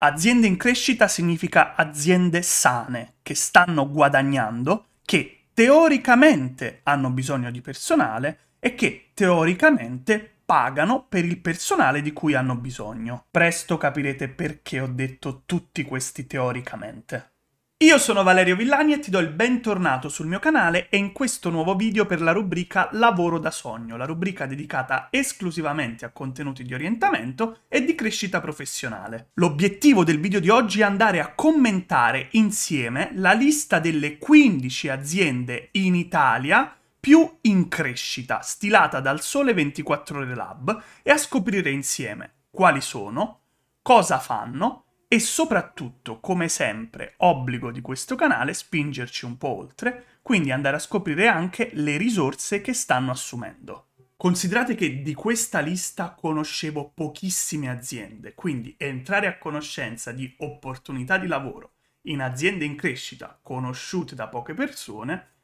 Aziende in crescita significa aziende sane, che stanno guadagnando, che teoricamente hanno bisogno di personale e che teoricamente pagano per il personale di cui hanno bisogno. Presto capirete perché ho detto tutti questi teoricamente. Io sono Valerio Villani e ti do il bentornato sul mio canale e in questo nuovo video per la rubrica Lavoro da sogno, la rubrica dedicata esclusivamente a contenuti di orientamento e di crescita professionale. L'obiettivo del video di oggi è andare a commentare insieme la lista delle 15 aziende in Italia più in crescita, stilata dal Sole 24 ore Lab, e a scoprire insieme quali sono, cosa fanno, e soprattutto, come sempre, obbligo di questo canale spingerci un po' oltre, quindi andare a scoprire anche le risorse che stanno assumendo. Considerate che di questa lista conoscevo pochissime aziende, quindi entrare a conoscenza di opportunità di lavoro in aziende in crescita conosciute da poche persone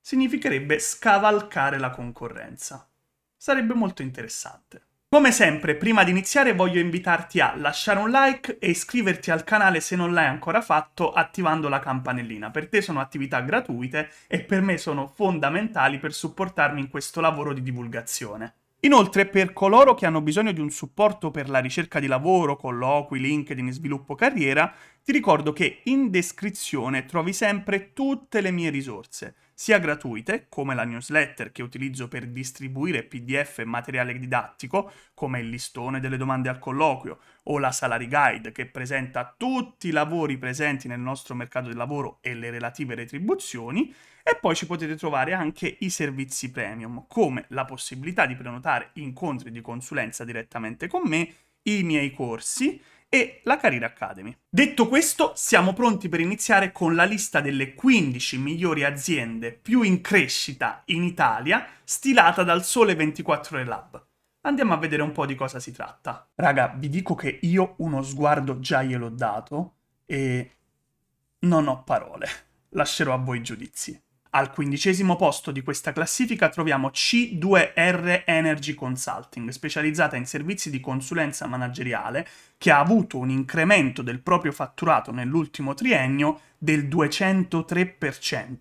significherebbe scavalcare la concorrenza. Sarebbe molto interessante. Come sempre, prima di iniziare voglio invitarti a lasciare un like e iscriverti al canale se non l'hai ancora fatto attivando la campanellina. Per te sono attività gratuite e per me sono fondamentali per supportarmi in questo lavoro di divulgazione. Inoltre, per coloro che hanno bisogno di un supporto per la ricerca di lavoro, colloqui, LinkedIn, e sviluppo carriera, ti ricordo che in descrizione trovi sempre tutte le mie risorse sia gratuite, come la newsletter che utilizzo per distribuire PDF e materiale didattico, come il listone delle domande al colloquio o la salary guide che presenta tutti i lavori presenti nel nostro mercato del lavoro e le relative retribuzioni, e poi ci potete trovare anche i servizi premium, come la possibilità di prenotare incontri di consulenza direttamente con me, i miei corsi e la Career Academy. Detto questo, siamo pronti per iniziare con la lista delle 15 migliori aziende più in crescita in Italia, stilata dal Sole 24 Ore Lab. Andiamo a vedere un po' di cosa si tratta. Raga, vi dico che io uno sguardo già gliel'ho dato e non ho parole. Lascerò a voi i giudizi. Al quindicesimo posto di questa classifica troviamo C2R Energy Consulting, specializzata in servizi di consulenza manageriale, che ha avuto un incremento del proprio fatturato nell'ultimo triennio del 203%,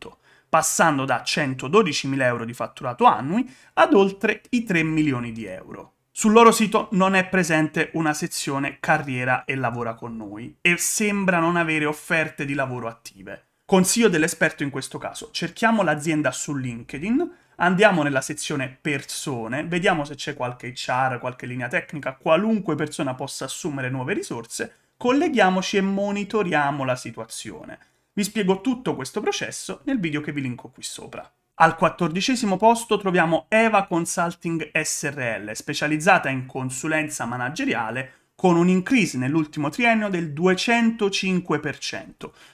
passando da 112.000 euro di fatturato annui ad oltre i 3 milioni di euro. Sul loro sito non è presente una sezione carriera e lavora con noi e sembra non avere offerte di lavoro attive. Consiglio dell'esperto in questo caso, cerchiamo l'azienda su LinkedIn, andiamo nella sezione persone, vediamo se c'è qualche char, qualche linea tecnica, qualunque persona possa assumere nuove risorse, colleghiamoci e monitoriamo la situazione. Vi spiego tutto questo processo nel video che vi linko qui sopra. Al quattordicesimo posto troviamo Eva Consulting SRL, specializzata in consulenza manageriale, con un increase nell'ultimo triennio del 205%.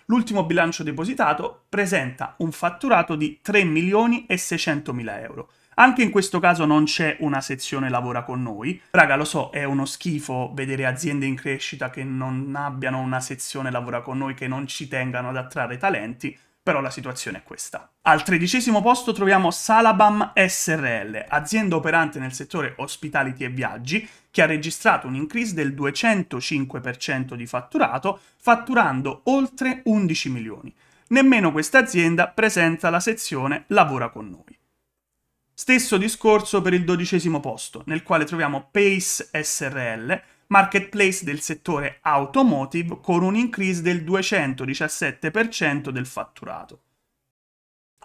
L'ultimo bilancio depositato presenta un fatturato di 3 milioni e 600 mila euro. Anche in questo caso non c'è una sezione lavora con noi. Raga, lo so, è uno schifo vedere aziende in crescita che non abbiano una sezione lavora con noi, che non ci tengano ad attrarre talenti, però la situazione è questa. Al tredicesimo posto troviamo Salabam SRL, azienda operante nel settore ospitality e viaggi, che ha registrato un increase del 205% di fatturato, fatturando oltre 11 milioni. Nemmeno questa azienda presenta la sezione Lavora con noi. Stesso discorso per il dodicesimo posto, nel quale troviamo Pace SRL, marketplace del settore automotive con un increase del 217% del fatturato.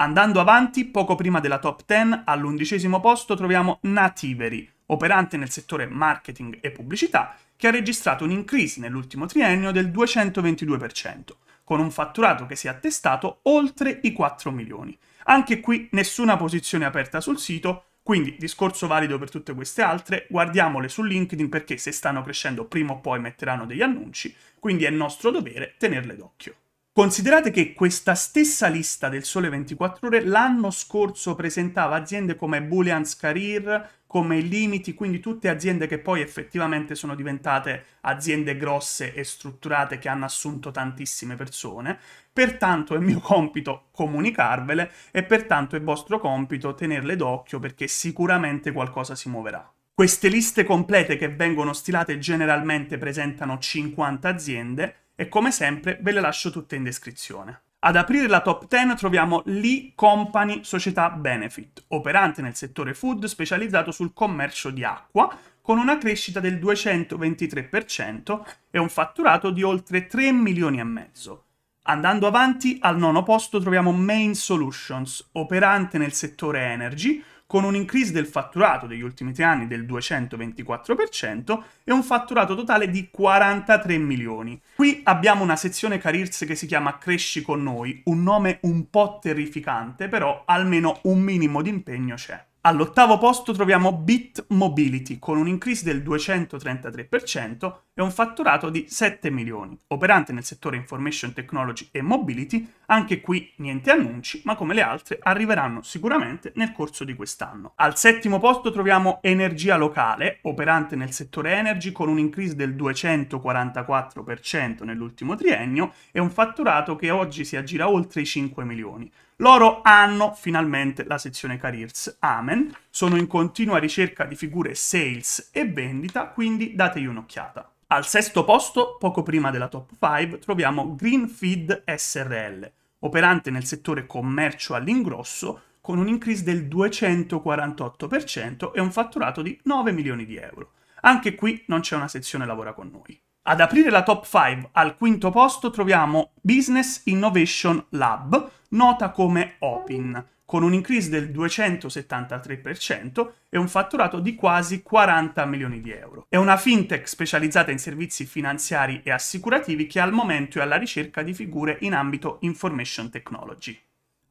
Andando avanti, poco prima della top 10, all'undicesimo posto troviamo Nativery, operante nel settore marketing e pubblicità, che ha registrato un increase nell'ultimo triennio del 222%, con un fatturato che si è attestato oltre i 4 milioni. Anche qui nessuna posizione aperta sul sito, quindi discorso valido per tutte queste altre, guardiamole su LinkedIn perché se stanno crescendo prima o poi metteranno degli annunci, quindi è nostro dovere tenerle d'occhio. Considerate che questa stessa lista del Sole 24 Ore l'anno scorso presentava aziende come Boolean's Career, come Limiti, quindi tutte aziende che poi effettivamente sono diventate aziende grosse e strutturate che hanno assunto tantissime persone. Pertanto è mio compito comunicarvele e pertanto è vostro compito tenerle d'occhio perché sicuramente qualcosa si muoverà. Queste liste complete che vengono stilate generalmente presentano 50 aziende e come sempre ve le lascio tutte in descrizione. Ad aprire la top 10 troviamo Lee Company Società Benefit, operante nel settore food specializzato sul commercio di acqua, con una crescita del 223% e un fatturato di oltre 3 milioni e mezzo. Andando avanti, al nono posto troviamo Main Solutions, operante nel settore energy, con un increase del fatturato degli ultimi tre anni del 224% e un fatturato totale di 43 milioni. Qui abbiamo una sezione careers che si chiama Cresci con noi, un nome un po' terrificante, però almeno un minimo di impegno c'è. All'ottavo posto troviamo Bit Mobility con un increase del 233% e un fatturato di 7 milioni, operante nel settore information technology e mobility, anche qui niente annunci, ma come le altre arriveranno sicuramente nel corso di quest'anno. Al settimo posto troviamo Energia Locale, operante nel settore energy con un increase del 244% nell'ultimo triennio e un fatturato che oggi si aggira oltre i 5 milioni, loro hanno finalmente la sezione careers. Amen. Sono in continua ricerca di figure sales e vendita, quindi dategli un'occhiata. Al sesto posto, poco prima della top 5, troviamo Greenfeed SRL, operante nel settore commercio all'ingrosso con un increase del 248% e un fatturato di 9 milioni di euro. Anche qui non c'è una sezione lavora con noi. Ad aprire la top 5 al quinto posto troviamo Business Innovation Lab, nota come OPIN, con un increase del 273% e un fatturato di quasi 40 milioni di euro. È una fintech specializzata in servizi finanziari e assicurativi che al momento è alla ricerca di figure in ambito information technology.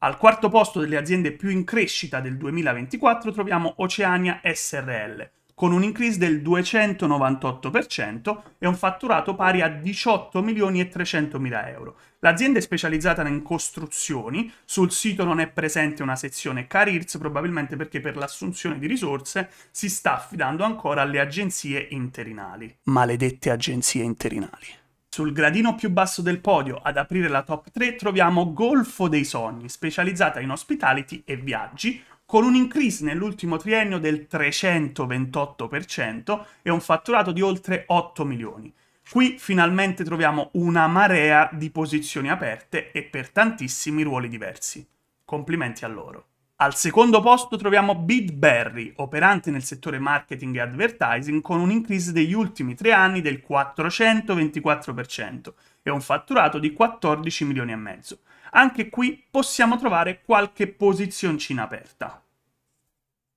Al quarto posto delle aziende più in crescita del 2024 troviamo Oceania SRL, con un increase del 298% e un fatturato pari a 18 milioni e 300 mila euro. L'azienda è specializzata in costruzioni, sul sito non è presente una sezione careers probabilmente perché per l'assunzione di risorse si sta affidando ancora alle agenzie interinali. Maledette agenzie interinali. Sul gradino più basso del podio, ad aprire la top 3, troviamo Golfo dei Sogni, specializzata in hospitality e viaggi, con un increase nell'ultimo triennio del 328% e un fatturato di oltre 8 milioni. Qui finalmente troviamo una marea di posizioni aperte e per tantissimi ruoli diversi. Complimenti a loro. Al secondo posto troviamo BitBerry, operante nel settore marketing e advertising, con un increase degli ultimi tre anni del 424%, e un fatturato di 14 milioni e mezzo. Anche qui possiamo trovare qualche posizioncina aperta.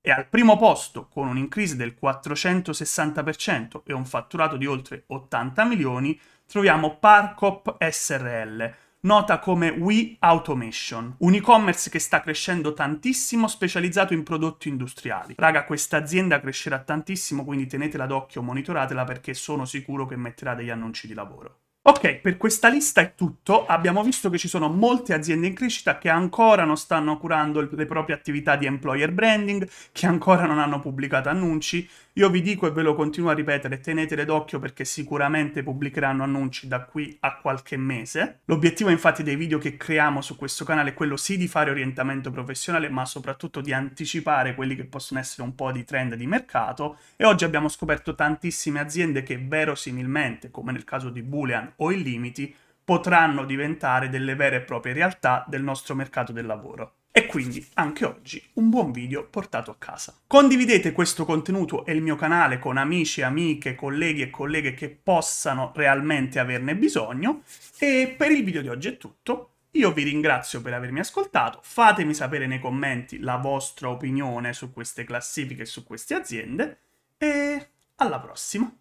E al primo posto con un increase del 460% e un fatturato di oltre 80 milioni troviamo Parkop SRL, nota come We Automation, un e-commerce che sta crescendo tantissimo, specializzato in prodotti industriali. Raga, questa azienda crescerà tantissimo, quindi tenetela d'occhio, monitoratela perché sono sicuro che metterà degli annunci di lavoro. Ok, per questa lista è tutto. Abbiamo visto che ci sono molte aziende in crescita che ancora non stanno curando le proprie attività di employer branding, che ancora non hanno pubblicato annunci. Io vi dico e ve lo continuo a ripetere, tenetele d'occhio perché sicuramente pubblicheranno annunci da qui a qualche mese. L'obiettivo infatti dei video che creiamo su questo canale è quello sì di fare orientamento professionale, ma soprattutto di anticipare quelli che possono essere un po' di trend di mercato e oggi abbiamo scoperto tantissime aziende che verosimilmente, come nel caso di Boolean, o i limiti potranno diventare delle vere e proprie realtà del nostro mercato del lavoro. E quindi anche oggi un buon video portato a casa. Condividete questo contenuto e il mio canale con amici, amiche, colleghi e colleghe che possano realmente averne bisogno. E per il video di oggi è tutto. Io vi ringrazio per avermi ascoltato, fatemi sapere nei commenti la vostra opinione su queste classifiche e su queste aziende e alla prossima!